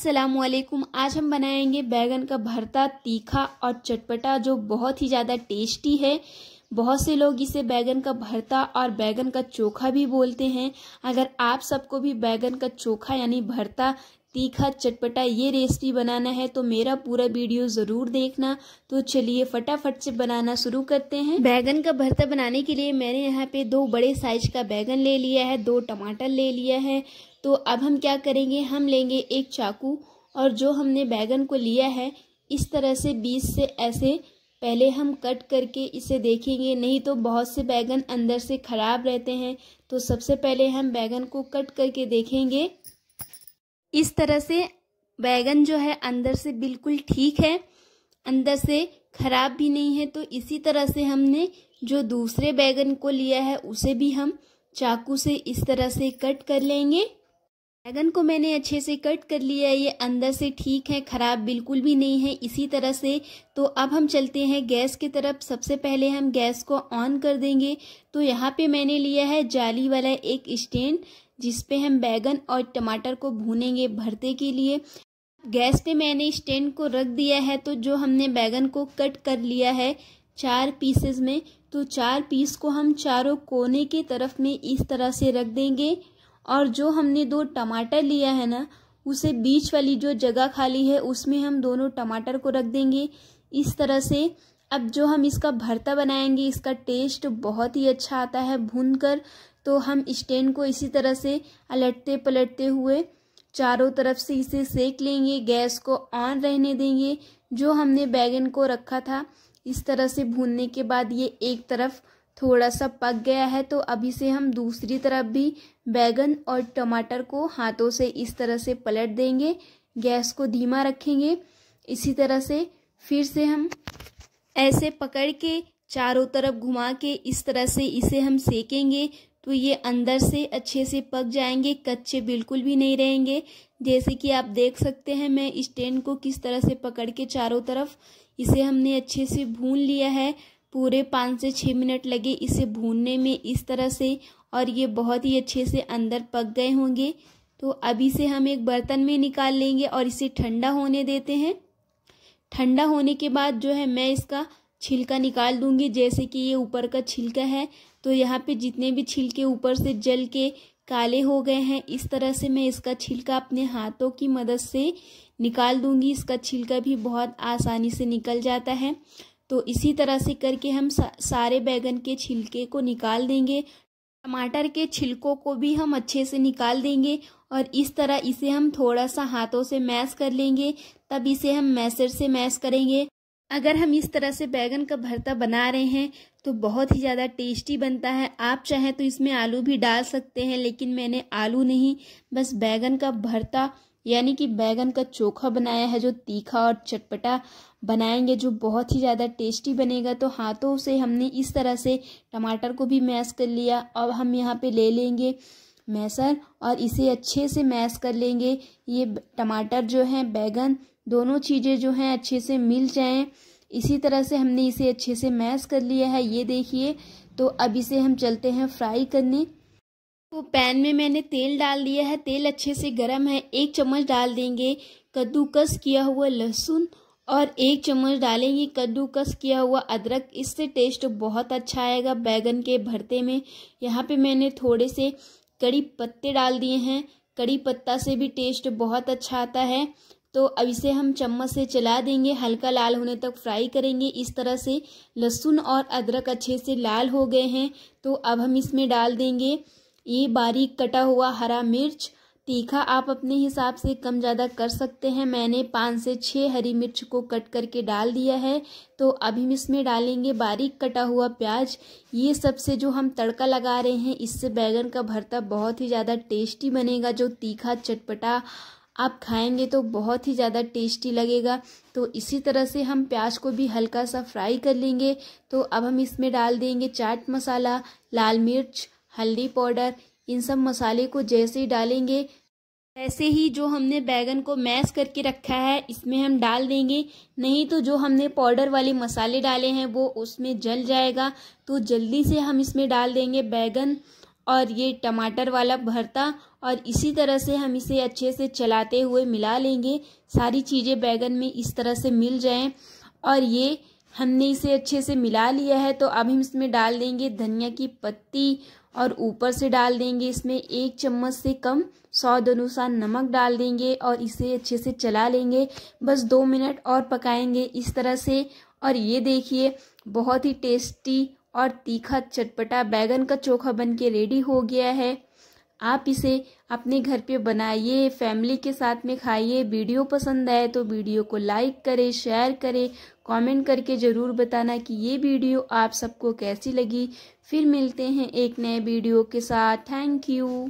असलकुम आज हम बनाएंगे बैगन का भरता तीखा और चटपटा जो बहुत ही ज़्यादा टेस्टी है बहुत से लोग इसे बैगन का भरता और बैगन का चोखा भी बोलते हैं अगर आप सबको भी बैगन का चोखा यानी भरता तीखा चटपटा ये रेसिपी बनाना है तो मेरा पूरा वीडियो ज़रूर देखना तो चलिए फटाफट से बनाना शुरू करते हैं बैगन का भरता बनाने के लिए मैंने यहाँ पे दो बड़े साइज का बैगन ले लिया है दो टमाटर ले लिया है तो अब हम क्या करेंगे हम लेंगे एक चाकू और जो हमने बैगन को लिया है इस तरह से बीज से ऐसे पहले हम कट करके इसे देखेंगे नहीं तो बहुत से बैगन अंदर से ख़राब रहते हैं तो सबसे पहले हम बैगन को कट करके देखेंगे इस तरह से बैगन जो है अंदर से बिल्कुल ठीक है अंदर से ख़राब भी नहीं है तो इसी तरह से हमने जो दूसरे बैगन को लिया है उसे भी हम चाकू से इस तरह से कट कर लेंगे बैगन को मैंने अच्छे से कट कर लिया है ये अंदर से ठीक है ख़राब बिल्कुल भी नहीं है इसी तरह से तो अब हम चलते हैं गैस की तरफ सबसे पहले हम गैस को ऑन कर देंगे तो यहाँ पे मैंने लिया है जाली वाला एक स्टैंड जिसपे हम बैगन और टमाटर को भूनेंगे भरते के लिए गैस पे मैंने स्टैंड को रख दिया है तो जो हमने बैगन को कट कर लिया है चार पीसेस में तो चार पीस को हम चारों कोने की तरफ में इस तरह से रख देंगे और जो हमने दो टमाटर लिया है ना उसे बीच वाली जो जगह खाली है उसमें हम दोनों टमाटर को रख देंगे इस तरह से अब जो हम इसका भरता बनाएंगे इसका टेस्ट बहुत ही अच्छा आता है भून कर तो हम स्टैंड को इसी तरह से अलटते पलटते हुए चारों तरफ से इसे सेक लेंगे गैस को ऑन रहने देंगे जो हमने बैगन को रखा था इस तरह से भूनने के बाद ये एक तरफ थोड़ा सा पक गया है तो अभी से हम दूसरी तरफ भी बैगन और टमाटर को हाथों से इस तरह से पलट देंगे गैस को धीमा रखेंगे इसी तरह से फिर से हम ऐसे पकड़ के चारों तरफ घुमा के इस तरह से इसे हम सेकेंगे तो ये अंदर से अच्छे से पक जाएंगे कच्चे बिल्कुल भी नहीं रहेंगे जैसे कि आप देख सकते हैं मैं स्टैंड को किस तरह से पकड़ के चारों तरफ इसे हमने अच्छे से भून लिया है पूरे पाँच से छः मिनट लगे इसे भूनने में इस तरह से और ये बहुत ही अच्छे से अंदर पक गए होंगे तो अभी से हम एक बर्तन में निकाल लेंगे और इसे ठंडा होने देते हैं ठंडा होने के बाद जो है मैं इसका छिलका निकाल दूंगी जैसे कि ये ऊपर का छिलका है तो यहाँ पे जितने भी छिलके ऊपर से जल के काले हो गए हैं इस तरह से मैं इसका छिलका अपने हाथों की मदद से निकाल दूंगी इसका छिलका भी बहुत आसानी से निकल जाता है तो इसी तरह से करके हम सारे बैगन के छिलके को निकाल देंगे टमाटर के छिलकों को भी हम अच्छे से निकाल देंगे और इस तरह इसे हम थोड़ा सा हाथों से मैश कर लेंगे तब इसे हम मैसर से मैश करेंगे अगर हम इस तरह से बैगन का भरता बना रहे हैं तो बहुत ही ज़्यादा टेस्टी बनता है आप चाहें तो इसमें आलू भी डाल सकते हैं लेकिन मैंने आलू नहीं बस बैगन का भरता यानी कि बैगन का चोखा बनाया है जो तीखा और चटपटा बनाएंगे जो बहुत ही ज़्यादा टेस्टी बनेगा तो हाथों से हमने इस तरह से टमाटर को भी मैश कर लिया अब हम यहाँ पे ले लेंगे मैसर और इसे अच्छे से मैश कर लेंगे ये टमाटर जो है बैगन दोनों चीज़ें जो हैं अच्छे से मिल जाएँ इसी तरह से हमने इसे अच्छे से मैश कर लिया है ये देखिए तो अब इसे हम चलते हैं फ्राई करने तो पैन में मैंने तेल डाल दिया है तेल अच्छे से गर्म है एक चम्मच डाल देंगे कद्दूकस किया हुआ लहसुन और एक चम्मच डालेंगे कद्दूकस किया हुआ अदरक इससे टेस्ट बहुत अच्छा आएगा बैगन के भरते में यहाँ पे मैंने थोड़े से कड़ी पत्ते डाल दिए हैं कड़ी पत्ता से भी टेस्ट बहुत अच्छा आता है तो अब इसे हम चम्मच से चला देंगे हल्का लाल होने तक फ्राई करेंगे इस तरह से लहसुन और अदरक अच्छे से लाल हो गए हैं तो अब हम इसमें डाल देंगे ये बारीक कटा हुआ हरा मिर्च तीखा आप अपने हिसाब से कम ज़्यादा कर सकते हैं मैंने पाँच से छः हरी मिर्च को कट करके डाल दिया है तो अभी हम इसमें डालेंगे बारीक कटा हुआ प्याज ये सबसे जो हम तड़का लगा रहे हैं इससे बैगन का भरता बहुत ही ज़्यादा टेस्टी बनेगा जो तीखा चटपटा आप खाएंगे तो बहुत ही ज़्यादा टेस्टी लगेगा तो इसी तरह से हम प्याज को भी हल्का सा फ्राई कर लेंगे तो अब हम इसमें डाल देंगे चाट मसाला लाल मिर्च हल्दी पाउडर इन सब मसाले को जैसे ही डालेंगे वैसे ही जो हमने बैगन को मैश करके रखा है इसमें हम डाल देंगे नहीं तो जो हमने पाउडर वाले मसाले डाले हैं वो उसमें जल जाएगा तो जल्दी से हम इसमें डाल देंगे बैगन और ये टमाटर वाला भरता और इसी तरह से हम इसे अच्छे से चलाते हुए मिला लेंगे सारी चीज़ें बैगन में इस तरह से मिल जाएं और ये हमने इसे अच्छे से मिला लिया है तो अब हम इसमें डाल देंगे धनिया की पत्ती और ऊपर से डाल देंगे इसमें एक चम्मच से कम स्वाद अनुसार नमक डाल देंगे और इसे अच्छे से चला लेंगे बस दो मिनट और पकाएंगे इस तरह से और ये देखिए बहुत ही टेस्टी और तीखा चटपटा बैगन का चोखा बन के रेडी हो गया है आप इसे अपने घर पे बनाइए फैमिली के साथ में खाइए वीडियो पसंद आए तो वीडियो को लाइक करें शेयर करें कमेंट करके ज़रूर बताना कि ये वीडियो आप सबको कैसी लगी फिर मिलते हैं एक नए वीडियो के साथ थैंक यू